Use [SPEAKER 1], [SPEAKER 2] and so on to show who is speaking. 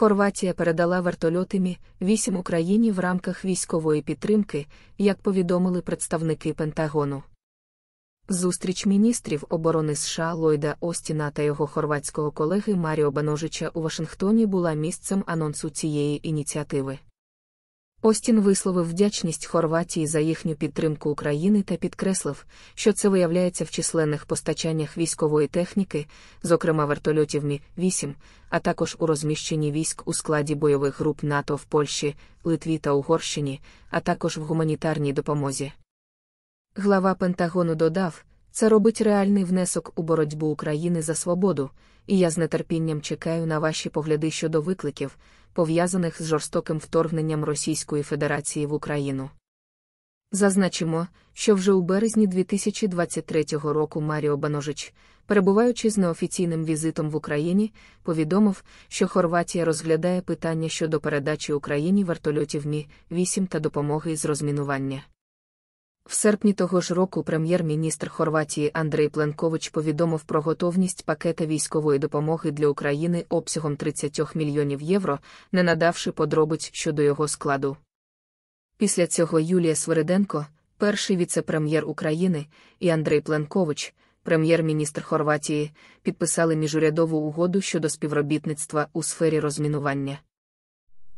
[SPEAKER 1] Хорватія передала вертольоти мі 8 Україні в рамках військової підтримки, як повідомили представники Пентагону. Зустріч міністрів оборони США Ллойда Остіна та його хорватського колеги Маріо Баножича у Вашингтоні була місцем анонсу цієї ініціативи. Остін висловив вдячність Хорватії за їхню підтримку України та підкреслив, що це виявляється в численних постачаннях військової техніки, зокрема вертольотів Мі-8, а також у розміщенні військ у складі бойових груп НАТО в Польщі, Литві та Угорщині, а також в гуманітарній допомозі. Глава Пентагону додав. Це робить реальний внесок у боротьбу України за свободу, і я з нетерпінням чекаю на ваші погляди щодо викликів, пов'язаних з жорстоким вторгненням Російської Федерації в Україну. Зазначимо, що вже у березні 2023 року Маріо Баножич, перебуваючи з неофіційним візитом в Україні, повідомив, що Хорватія розглядає питання щодо передачі Україні вертольотів Мі 8 та допомоги з розмінування. В серпні того ж року прем'єр-міністр Хорватії Андрей Пленкович повідомив про готовність пакета військової допомоги для України обсягом 30 мільйонів євро, не надавши подробиць щодо його складу. Після цього Юлія Свириденко, перший віце-прем'єр України, і Андрей Пленкович, прем'єр-міністр Хорватії, підписали міжурядову угоду щодо співробітництва у сфері розмінування.